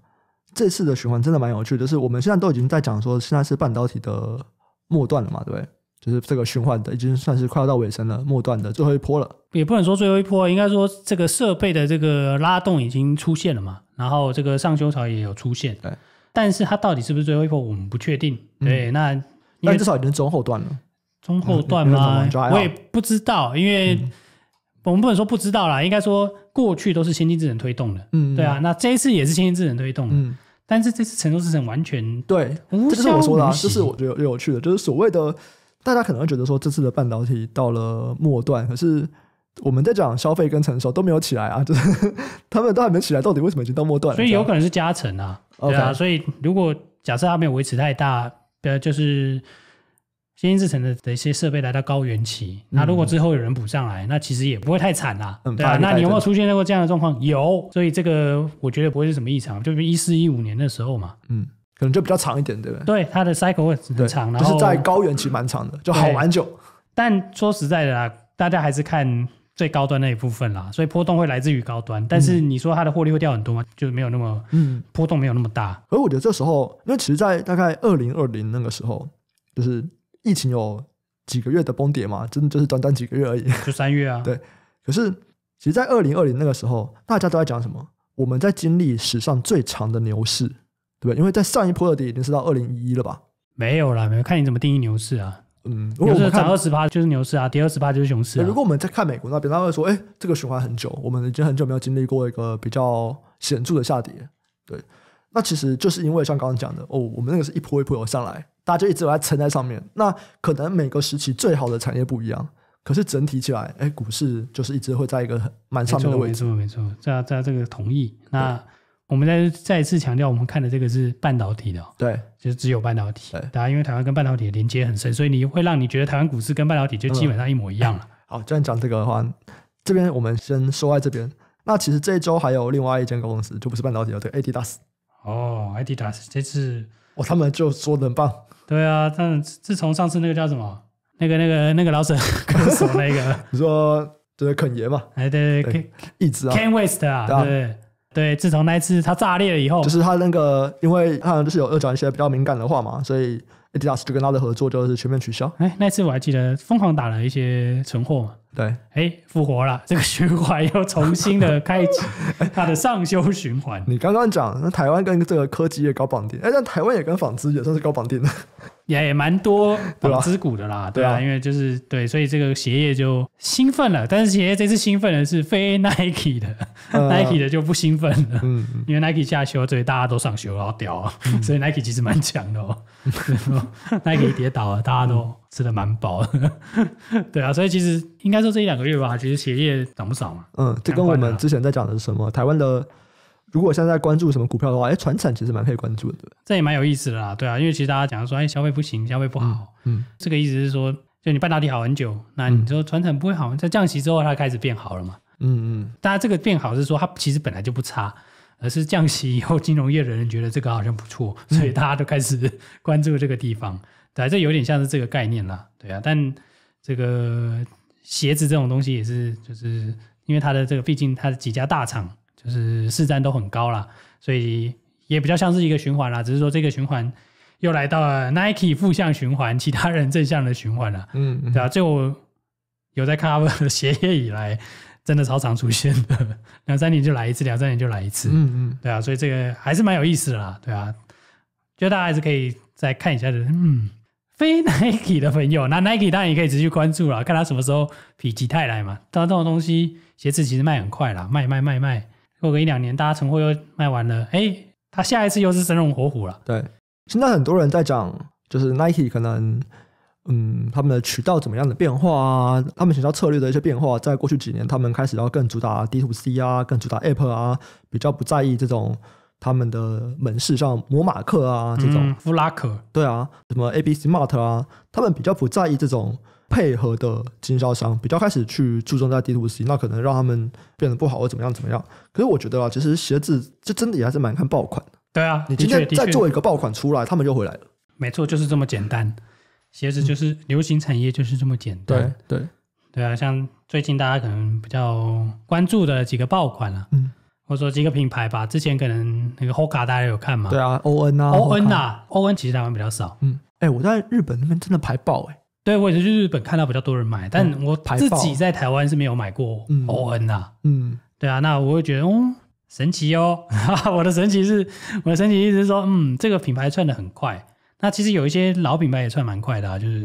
这次的循环真的蛮有趣，就是我们现在都已经在讲说，现在是半导体的末段了嘛，对，就是这个循环的已经算是快要到尾声了，末段的最后一波了，也不能说最后一波，应该说这个设备的这个拉动已经出现了嘛。然后这个上修潮也有出现，对，但是它到底是不是最后一波，我们不确定。对，那为至少已经中后段了，中后段吗？我也不知道，因为我们不能说不知道啦，应该说过去都是先进智能推动的，嗯，对啊，那这一次也是先进智能推动，嗯，但是这次成熟之城完全对，这是我说啊，这是我觉得有趣的，就是所谓的大家可能会觉得说这次的半导体到了末段，可是。我们在讲消费跟成熟都没有起来啊，就是他们都还没起来，到底为什么已经到末了？所以有可能是加成啊，对啊。所以如果假设它没有维持太大的，就是新兴制程的的一些设备来到高原期，那如果之后有人补上来，那其实也不会太惨啦。对啊。那你有没有出现过这样的状况？有。所以这个我觉得不会是什么异常，就是一四一五年的时候嘛。嗯，可能就比较长一点，对不对？对，它的 cycle 很长，就是在高原期蛮长的，就好蛮久。但说实在的啦，大家还是看。最高端那一部分啦，所以波动会来自于高端，但是你说它的获利会掉很多吗？就是没有那么，嗯，波动没有那么大。而我觉得这时候，因为其实，在大概二零二零那个时候，就是疫情有几个月的崩跌嘛，真的就是短短几个月而已，就三月啊。对。可是，其实，在二零二零那个时候，大家都在讲什么？我们在经历史上最长的牛市，对不对？因为在上一波的底已经是到二零一一了吧？没有啦，没有，看你怎么定义牛市啊。嗯，牛市涨二十八就是牛市啊，跌二十八就是熊市。如果我们在看美国那边，他会说：“哎，这个循环很久，我们已经很久没有经历过一个比较显著的下跌。”对，那其实就是因为像刚刚讲的，哦，我们那个是一波一波有上来，大家就一直在撑在上面。那可能每个时期最好的产业不一样，可是整体起来，哎，股市就是一直会在一个蛮上面的位置。没错，没错，在在这个同意那。我们再再一次强调，我们看的这个是半导体的，对，就是只有半导体。对，大家因为台湾跟半导体的连接很深，所以你会让你觉得台湾股市跟半导体就基本上一模一样了。好，既然讲这个的话，这边我们先说在这边。那其实这一周还有另外一间公司，就不是半导体的，这个 ADUS。哦，ADUS 这次，哦，他们就说能棒。对啊，但自从上次那个叫什么，那个那个那个老沈，跟说那个，你说就是肯爷嘛？哎，对对对，一直啊，can waste 啊，对。对，自从那一次他炸裂了以后，就是他那个，因为他就是有说讲一些比较敏感的话嘛，所以 Adidas 就跟他的合作就是全面取消。哎，那次我还记得疯狂打了一些存货嘛。对，哎，复活了，这个循环又重新的 开启，它的上修循环。你刚刚讲，那台湾跟这个科技也高绑定，哎，但台湾也跟纺织也算是高绑定的，也 也蛮多 纺织股的啦，对啊，因为就是对，所以这个鞋业就兴奋了。但是鞋业这次兴奋的是非 Nike 的，Nike 的就不兴奋了，因为 Nike 下修，所以大家都上修然后掉啊，所以 Nike 其实蛮强的哦，Nike 跌倒了，大家都。吃的蛮饱，对啊，所以其实应该说这一两个月吧，其实鞋业涨不少嘛。嗯，这跟我们之前在讲的是什么？台湾的，如果现在关注什么股票的话，哎，船产其实蛮可以关注的。这也蛮有意思的啦，对啊，因为其实大家讲说，哎，消费不行，消费不好。嗯，这个意思是说，就你半导体好很久，那你说船产不会好？在降息之后，它开始变好了嘛？嗯嗯，大家这个变好是说，它其实本来就不差，而是降息以后金融业的人觉得这个好像不错，所以大家都开始 关注这个地方。反这有点像是这个概念啦，对啊，但这个鞋子这种东西也是，就是因为它的这个，毕竟它的几家大厂，就是市占都很高了，所以也比较像是一个循环啦。只是说这个循环又来到了 Nike 负向循环，其他人正向的循环了，嗯，对啊，就有在看他的鞋业以来真的超常出现的，两三年就来一次，两三年就来一次，嗯嗯，对啊，所以这个还是蛮有意思的啦，对啊，就大家还是可以再看一下，的。嗯。非 Nike 的朋友，那 Nike 当然也可以持续关注了，看他什么时候否极泰来嘛。但这种东西，鞋子其实卖很快啦，卖卖卖卖，过个一两年，大家存货又卖完了，哎，他下一次又是生龙活虎了。对，现在很多人在讲，就是 Nike 可能，嗯，他们的渠道怎么样的变化啊，他们营销策略的一些变化，在过去几年，他们开始要更主打 D to C 啊，更主打 App 啊，比较不在意这种。他们的门市像摩马克啊这种，弗拉克对啊，什么 ABC Smart 啊，他们比较不在意这种配合的经销商，比较开始去注重在 D t o C，那可能让他们变得不好或怎么样怎么样。可是我觉得啊，其实鞋子就真的也还是蛮看爆款的。对啊，你今天再做一个爆款出来，他们就回来了。没错，就是这么简单，鞋子就是流行产业就是这么简单。对对对啊，像最近大家可能比较关注的几个爆款了，嗯。或者说几个品牌吧，之前可能那个 Hoka 大家有看吗？对啊，ON 啊 o n 啊 o n 其实台湾比较少。嗯，哎，我在日本那边真的排爆哎。对，我也是去日本看到比较多人买，但我自己在台湾是没有买过 ON 啊。嗯，对啊，那我会觉得哦，神奇哦。我的神奇是，我的神奇意思是说，嗯，这个品牌窜的很快。那其实有一些老品牌也串蛮快的啊，就是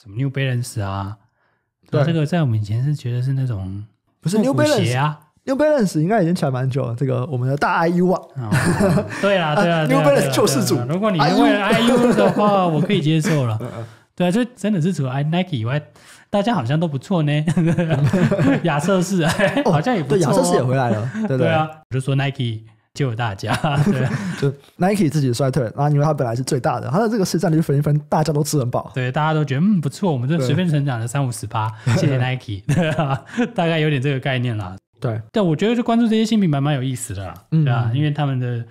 什么 New Balance 啊，这个在我们以前是觉得是那种不是 New Balance 鞋啊。New Balance 应该已经起来蛮久了，这个我们的大 I U 啊，对啊 对啊，New Balance 救世主。如果你是为了 I U 的话，我可以接受了。对啊，就真的是除了 Nike 以外，大家好像都不错呢。亚瑟士好像也不错，亚瑟士也回来了。对对啊，我就说 Nike 救大家，就 Nike 自己衰退，然后因为它本来是最大的，它的这个市占率分一分，大家都吃很饱。对，大家都觉得嗯不错，我们就随便成长了三五十八，谢谢 Nike，大概有点这个概念啦。对，但我觉得就关注这些新品牌蛮有意思的啦，对吧？因为他们的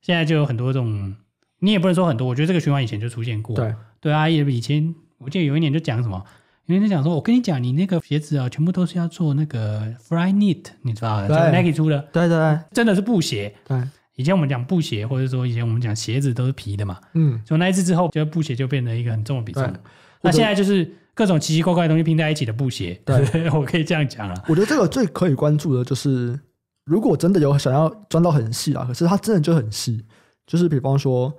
现在就有很多这种，你也不能说很多。我觉得这个循环以前就出现过。对，对啊，也以前我记得有一年就讲什么，因为讲说我跟你讲，你那个鞋子啊，全部都是要做那个 Flyknit，你知道的，就 n i k e 出的。对对对，真的是布鞋。对，以前我们讲布鞋，或者说以前我们讲鞋子都是皮的嘛。嗯，从那一次之后，就布鞋就变成一个很重的比重。那现在就是。各种奇奇怪怪的东西拼在一起的布鞋，对 我可以这样讲啊。我觉得这个最可以关注的就是，如果真的有想要钻到很细啊，可是它真的就很细。就是比方说，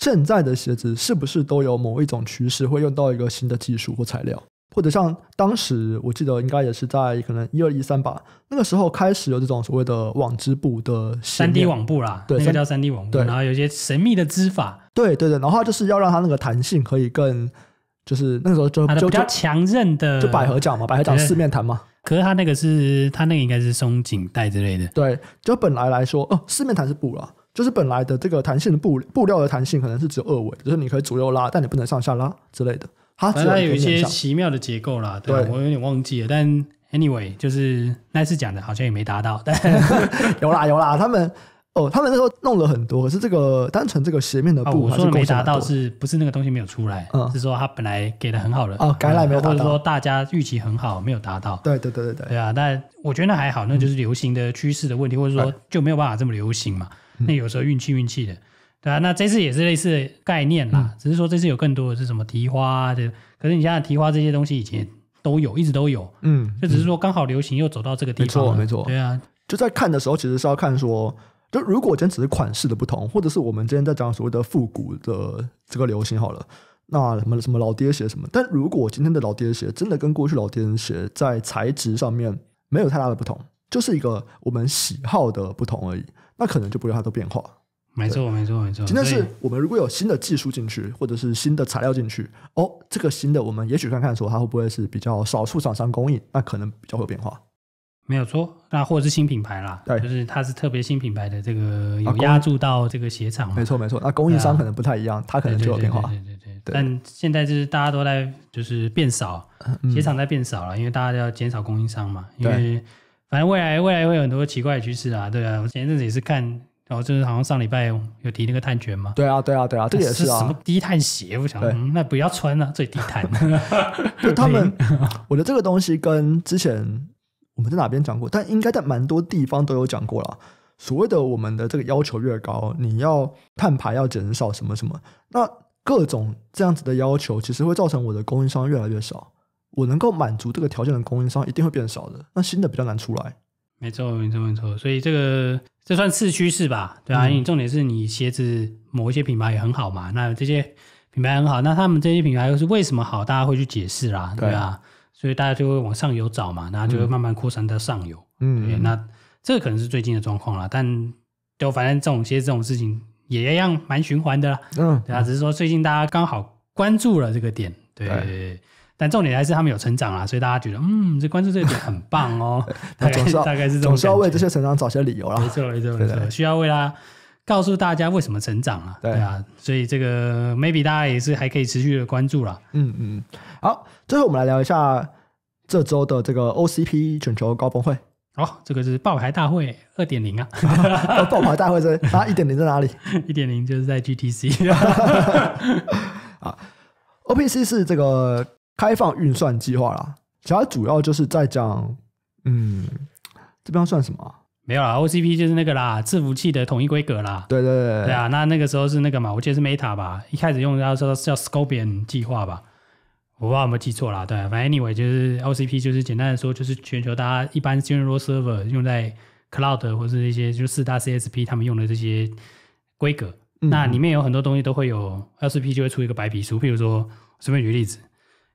现在的鞋子是不是都有某一种趋势会用到一个新的技术或材料？或者像当时我记得应该也是在可能一二一三吧，那个时候开始有这种所谓的网织布的三 D 网布啦，对，那个叫三 D 网布。对，然后有些神秘的织法，对对对，然后就是要让它那个弹性可以更。就是那个时候就就比较强韧的，就百合脚嘛，百合脚四面弹嘛。可是他那个是他那个应该是松紧带之类的。对，就本来来说，哦，四面弹是布了，就是本来的这个弹性的布布料的弹性可能是只有二维，就是你可以左右拉，但你不能上下拉之类的。它反正有一些奇妙的结构啦，对我有点忘记了。但 anyway 就是那次讲的，好像也没达到。有啦有啦，他们。哦，他们那时候弄了很多，是这个单纯这个鞋面的布、我说没达到，是不是那个东西没有出来？嗯，是说他本来给的很好的，哦，改来没有达到，或者说大家预期很好，没有达到。对对对对对，对啊，但我觉得那还好，那就是流行的趋势的问题，或者说就没有办法这么流行嘛。那有时候运气运气的，对啊，那这次也是类似概念啦，只是说这次有更多的是什么提花这，可是你像提花这些东西以前都有，一直都有，嗯，就只是说刚好流行又走到这个地方，没错没错，对啊。就在看的时候，其实是要看说。就如果今天只是款式的不同，或者是我们今天在讲所谓的复古的这个流行好了，那什么什么老爹鞋什么，但如果今天的老爹鞋真的跟过去老爹鞋在材质上面没有太大的不同，就是一个我们喜好的不同而已，那可能就不会太多变化。没错，没错，没错。今天是我们如果有新的技术进去，或者是新的材料进去，哦，这个新的我们也许看看说它会不会是比较少数厂商供应，那可能比较会有变化。没有错，那或者是新品牌啦，对，就是它是特别新品牌的这个有压注到这个鞋厂嘛，没错没错。那供应商可能不太一样，它可能就有变化，对对对。但现在就是大家都在就是变少，鞋厂在变少了，因为大家要减少供应商嘛。因为反正未来未来会有很多奇怪的趋势啊，对啊。前阵子也是看，然、哦，就是好像上礼拜有提那个碳卷嘛，对啊对啊对啊，这也是什么低碳鞋？我想，嗯，那不要穿了，最低碳。他们，我觉得这个东西跟之前。我们在哪边讲过？但应该在蛮多地方都有讲过了。所谓的我们的这个要求越高，你要碳排要减少什么什么，那各种这样子的要求，其实会造成我的供应商越来越少。我能够满足这个条件的供应商一定会变少的。那新的比较难出来。没错，没错，没错。所以这个这算次趋势吧？对啊，因为重点是你鞋子某一些品牌也很好嘛。那这些品牌很好，那他们这些品牌又是为什么好？大家会去解释啦，对啊。所以大家就会往上游找嘛，然后就会慢慢扩散到上游。嗯，那这个可能是最近的状况了。但就反正这种其实这种事情也一样蛮循环的啦。嗯，对啊，只是说最近大家刚好关注了这个点，对。但重点还是他们有成长啊，所以大家觉得嗯，这关注这个点很棒哦。大概大概是总是要为这些成长找些理由啦。没错，没错，没错，需要为他告诉大家为什么成长了。对啊，所以这个 maybe 大家也是还可以持续的关注了。嗯嗯，好，最后我们来聊一下。这周的这个 OCP 全球高峰会，哦，这个是爆牌大会二点零啊！爆牌大会在啊，一点零在哪里？一点零就是在 GTC 啊。OPC 是这个开放运算计划啦，其他主要就是在讲，嗯，这边算什么？没有啦 o c p 就是那个啦，伺服器的统一规格啦。对对对，对啊，那那个时候是那个嘛，我记得是 Meta 吧，一开始用那时候叫 Scorpion 计划吧。我不知道有没有记错啦，对，反正 anyway 就是 OCP，就是简单的说，就是全球大家一般 general server 用在 cloud 或者是一些就是四大 CSP 他们用的这些规格，那里面有很多东西都会有 l c p 就会出一个白皮书，譬如说，随便举个例子，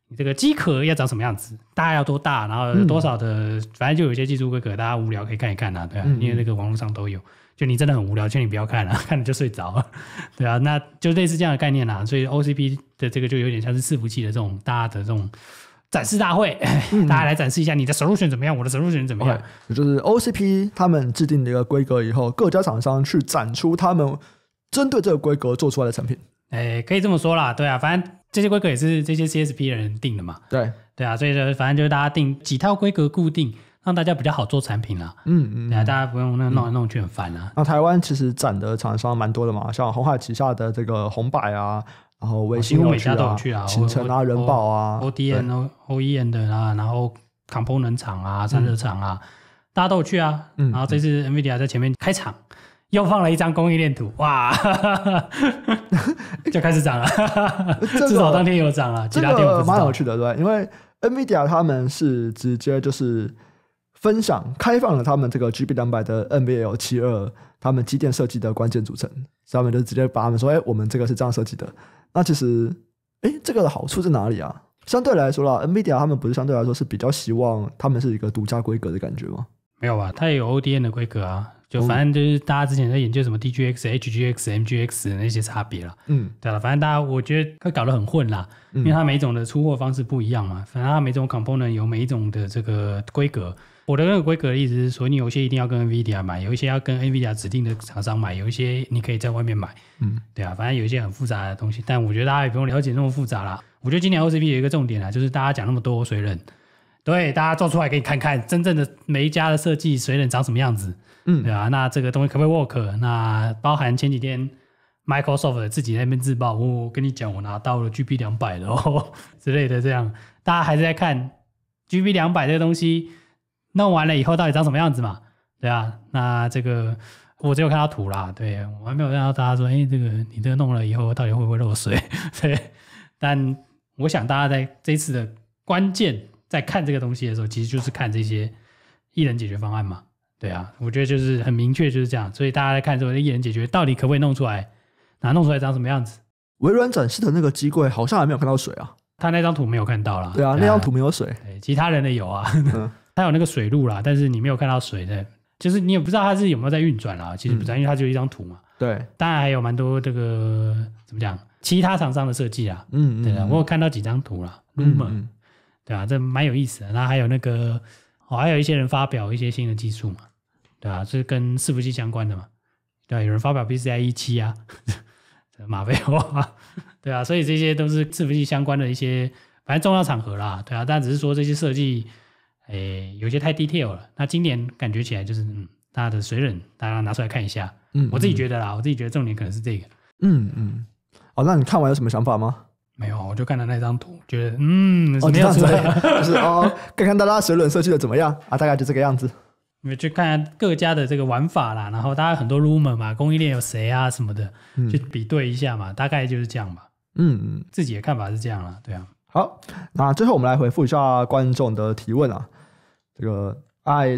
你这个机壳要长什么样子，大概要多大，然后多少的，反正就有一些技术规格，大家无聊可以看一看啊，对吧？因为那个网络上都有，就你真的很无聊，劝你不要看了，看了就睡着了，对啊，那就类似这样的概念啊，所以 OCP。的这个就有点像是伺服器的这种大家的这种展示大会，大家来展示一下你的 solution 怎么样，我的 solution 怎么样？就是 OCP 他们制定的一个规格以后，各家厂商去展出他们针对这个规格做出来的产品。哎，可以这么说啦，对啊，反正这些规格也是这些 CSP 的人定的嘛。对，对啊，所以说反正就是大家定几套规格固定，让大家比较好做产品啦。嗯嗯，大家不用那弄来弄去很烦啊。那台湾其实展的厂商蛮多的嘛，像红海旗下的这个红百啊。然后，我几每家都有去啊，新城啊，人保啊，O D N O O E N 的啊，然后 Component 厂啊，散热厂啊，大家都有去啊。然后这次 NVIDIA 在前面开场，又放了一张供应链图，哇，就开始涨了。至少当天有涨啊，其他地方都蛮有趣的，对因为 NVIDIA 他们是直接就是。分享开放了他们这个 G B 两百的 N V L 七二，他们机电设计的关键组成，所以他们就直接把他们说，哎，我们这个是这样设计的。那其实，哎，这个的好处在哪里啊？相对来说啦，N V i D i A 他们不是相对来说是比较希望他们是一个独家规格的感觉吗？没有啊，他也有 O D N 的规格啊。就反正就是大家之前在研究什么 D G X H G X M G X 那些差别了。嗯，对了，反正大家我觉得他搞得很混啦，因为他每种的出货方式不一样嘛，反正他每种 component 有每一种的这个规格。我的那个规格，的意思是说，你有些一定要跟 NVIDIA 买，有一些要跟 NVIDIA 指定的厂商买，有一些你可以在外面买，嗯，对啊，反正有一些很复杂的东西，但我觉得大家也不用了解那么复杂啦。我觉得今年 OCP 有一个重点啊，就是大家讲那么多水冷，对，大家做出来给你看看真正的每一家的设计水冷长什么样子，嗯，对啊，那这个东西可不可以 work？那包含前几天 Microsoft 自己那边自曝，我跟你讲，我拿到了 GB 两百的哦之类的，这样大家还是在看 GB 两百这个东西。弄完了以后到底长什么样子嘛？对啊，那这个我只有看到图啦。对，我还没有看到大家说，哎，这个你这个弄了以后到底会不会漏水？对，但我想大家在这次的关键在看这个东西的时候，其实就是看这些艺人解决方案嘛。对啊，我觉得就是很明确就是这样。所以大家在看这个艺人解决到底可不可以弄出来，哪弄出来长什么样子？微软展示的那个机柜好像还没有看到水啊，他那张图没有看到啦。对啊，那张图没有水，其他人的有啊。它有那个水路啦，但是你没有看到水的，就是你也不知道它是有没有在运转啦。其实不然，因为它就一张图嘛。对，当然还有蛮多这个怎么讲，其他厂商的设计啦。嗯嗯，对啊，我有看到几张图啦。嗯嗯，对啊，这蛮有意思的。然后还有那个，还有一些人发表一些新的技术嘛，对啊，是跟伺服器相关的嘛，对啊，有人发表 PCIe 七啊，马后啊，对啊，所以这些都是伺服器相关的一些，反正重要场合啦，对啊，但只是说这些设计。诶，有些太 detail 了。那今年感觉起来就是大家的水冷，大家拿出来看一下。嗯，我自己觉得啦，我自己觉得重点可能是这个。嗯嗯。哦，那你看完有什么想法吗？没有，我就看了那张图，觉得嗯，怎么样？子？就是哦，看看大家水冷设计的怎么样啊？大概就这个样子。你们去看各家的这个玩法啦，然后大家很多 rumor 嘛，供应链有谁啊什么的，去比对一下嘛，大概就是这样吧。嗯嗯，自己的看法是这样了，对啊。好，那最后我们来回复一下观众的提问啊。这个 I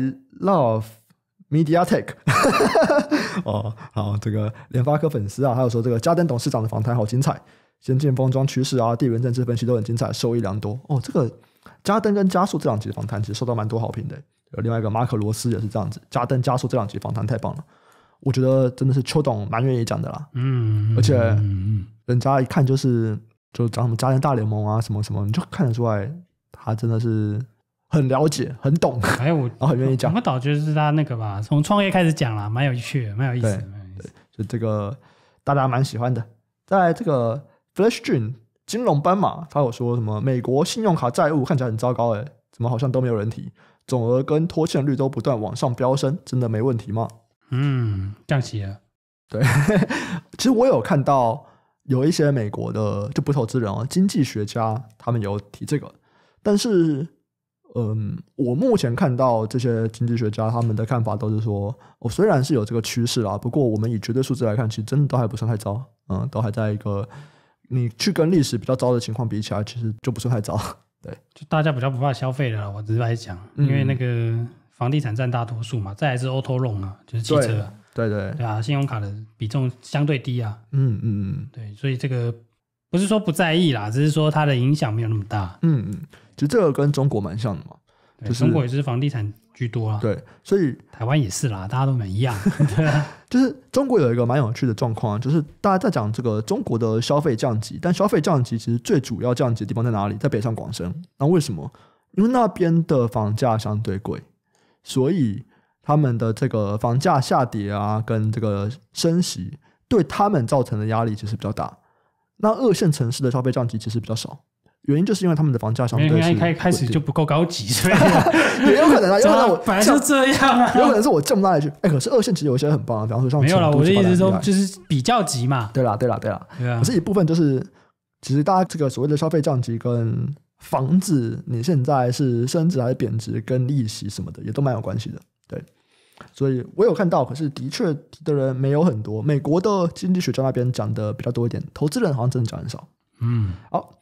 love MediaTek 哦，好，这个联发科粉丝啊，还有说这个嘉登董事长的访谈好精彩，先进封装趋势啊，地缘政治分析都很精彩，受益良多哦。这个嘉登跟加速这两集访谈其实受到蛮多好评的。呃，另外一个马可罗斯也是这样子，嘉登加速这两集访谈太棒了，我觉得真的是邱董蛮愿意讲的啦，嗯，而且嗯嗯，人家一看就是就讲什么嘉登大联盟啊什么什么，你就看得出来他真的是。很了解，很懂。哎，我我 很愿意讲。我们倒觉得是他那个吧，从创业开始讲了，蛮有趣的，蛮有意思的，对，就这个大家蛮喜欢的。在这个 Flash Dream 金融斑马，他有说什么美国信用卡债务看起来很糟糕哎，怎么好像都没有人提？总额跟拖欠率都不断往上飙升，真的没问题吗？嗯，降息了。对，其实我有看到有一些美国的就不投资人哦，经济学家他们有提这个，但是。嗯，我目前看到这些经济学家他们的看法都是说，我虽然是有这个趋势啦，不过我们以绝对数字来看，其实真的都还不算太糟。嗯，都还在一个你去跟历史比较糟的情况比起来，其实就不是太糟。对，就大家比较不怕消费的，我只是来讲，因为那个房地产占大多数嘛，再是 auto loan 嘛，就是汽车，对对对啊，信用卡的比重相对低啊。嗯嗯嗯，对，所以这个不是说不在意啦，只是说它的影响没有那么大。嗯嗯。其实这个跟中国蛮像的嘛，就是中国也是房地产居多啊。对，所以台湾也是啦，大家都蛮一样。对啊，就是中国有一个蛮有趣的状况，就是大家在讲这个中国的消费降级，但消费降级其实最主要降级的地方在哪里？在北上广深。那为什么？因为那边的房价相对贵，所以他们的这个房价下跌啊，跟这个升息对他们造成的压力其实比较大。那二线城市的消费降级其实比较少。原因就是因为他们的房价相对，开开始就不够高级，也 有可能啊，反正 就这样啊，有可能是我这么拉一句。哎，可是二线其实有些很棒，啊，比方说像没有了，我就一直说就是比较级嘛。对啦，对啦，对啦，可是一部分就是其实大家这个所谓的消费降级跟房子，你现在是升值还是贬值，跟利息什么的也都蛮有关系的。对，所以我有看到，可是的确的人没有很多。美国的经济学家那边讲的比较多一点，投资人好像真的讲很少。嗯，好。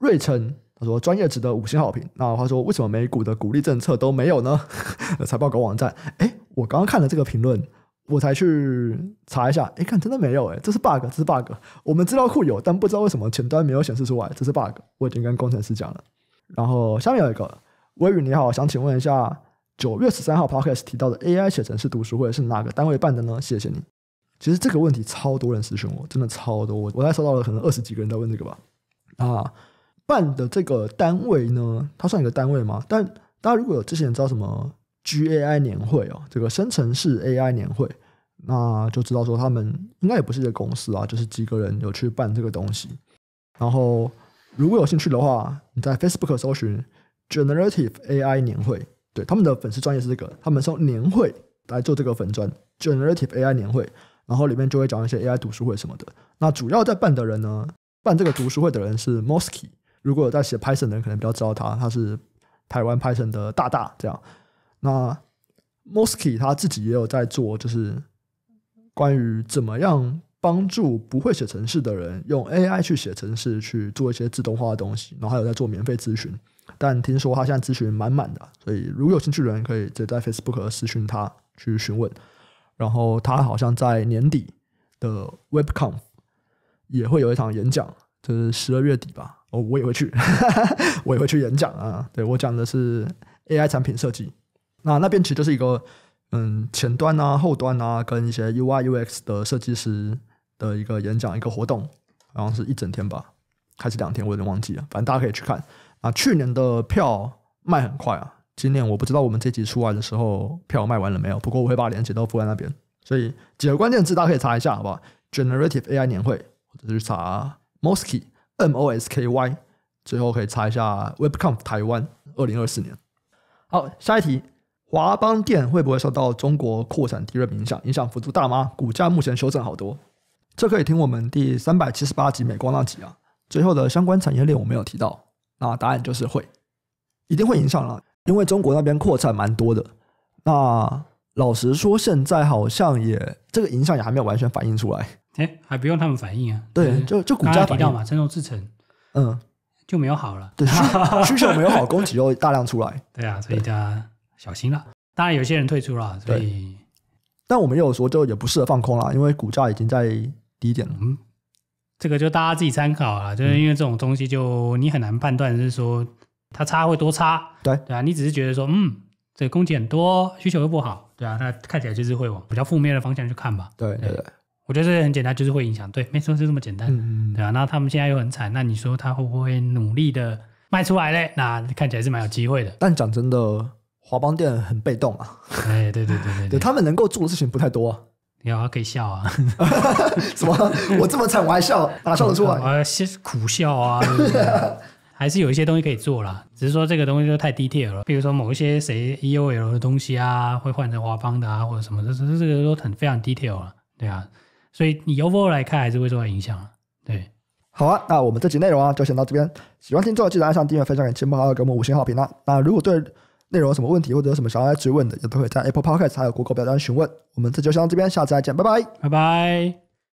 瑞成他说专业值得五星好评。那他说为什么美股的鼓励政策都没有呢？财报狗网站，哎，我刚刚看了这个评论，我才去查一下，哎，看真的没有，哎，这是 bug，这是 bug。我们资料库有，但不知道为什么前端没有显示出来，这是 bug。我已经跟工程师讲了。然后下面有一个微雨你好，想请问一下九月十三号 podcast 提到的 AI 写程式读书会是哪个单位办的呢？谢谢你。其实这个问题超多人咨询我，真的超多。我我才收到了可能二十几个人在问这个吧。啊。办的这个单位呢，它算一个单位吗？但大家如果有之前知道什么 GAI 年会哦，这个生成式 AI 年会，那就知道说他们应该也不是一个公司啊，就是几个人有去办这个东西。然后如果有兴趣的话，你在 Facebook 搜寻 Generative AI 年会，对他们的粉丝专业是这个，他们用年会来做这个粉专 Generative AI 年会，然后里面就会讲一些 AI 读书会什么的。那主要在办的人呢，办这个读书会的人是 Moski。如果有在写 Python 的人，可能比较知道他，他是台湾 Python 的大大这样。那 Moski 他自己也有在做，就是关于怎么样帮助不会写程式的人用 AI 去写程式，去做一些自动化的东西。然后还有在做免费咨询，但听说他现在咨询满满的，所以如果有兴趣的人可以直接在 Facebook 私讯他去询问。然后他好像在年底的 w e b c o m 也会有一场演讲。就是十二月底吧，哦，我也会去，我也会去演讲啊。对我讲的是 AI 产品设计，那那边其实就是一个嗯前端啊、后端啊，跟一些 UI UX 的设计师的一个演讲一个活动，好像是一整天吧，还是两天，我有点忘记了。反正大家可以去看啊。去年的票卖很快啊，今年我不知道我们这集出来的时候票卖完了没有，不过我会把链接都附在那边。所以几个关键字大家可以查一下，好不好？Generative AI 年会，或者是查。Mosky M O S K Y，最后可以查一下 Webcom 台湾二零二四年。好，下一题，华邦电会不会受到中国扩产地热影响？影响幅度大吗？股价目前修正好多，这可以听我们第三百七十八集美光那集啊。最后的相关产业链我没有提到，那答案就是会，一定会影响了，因为中国那边扩产蛮多的。那老实说，现在好像也这个影响也还没有完全反映出来。哎，还不用他们反应啊？对，就就股价比较嘛，成受制程，嗯，就没有好了。对，需求没有好，供给又大量出来。对啊，所以大家小心了。当然，有些人退出了。以。但我们有时候就也不适合放空了，因为股价已经在低点了。嗯，这个就大家自己参考了。就是因为这种东西，就你很难判断是说它差会多差。对对啊，你只是觉得说，嗯，这个供给很多，需求又不好，对啊，那看起来就是会往比较负面的方向去看吧？对对对。我觉得这很简单，就是会影响，对，没错，就这么简单，对吧？那他们现在又很惨，那你说他会不会努力的卖出来嘞？那看起来是蛮有机会的。但讲真的，华邦店很被动啊。哎，对对对 对，他们能够做的事情不太多。你好，可以笑啊？什么？我这么惨我还笑，哪笑得出来？苦笑啊。还是有一些东西可以做啦。只是说这个东西就太 detail 了。比如说某一些谁 E O L 的东西啊，会换成华邦的啊，或者什么，这这这个都很非常 detail 啊。对啊。所以你由 f o 来看还是会受到影响啊。对，好啊，那我们这集内容啊就先到这边。喜欢听众记得按下订阅、分享、给亲朋好友，给我们五星好评啦。那如果对内容有什么问题或者有什么想要来追问的，也都可以在 Apple Podcast 还有 Google 表单询问。我们这就先到这边，下次再见，拜拜，拜拜。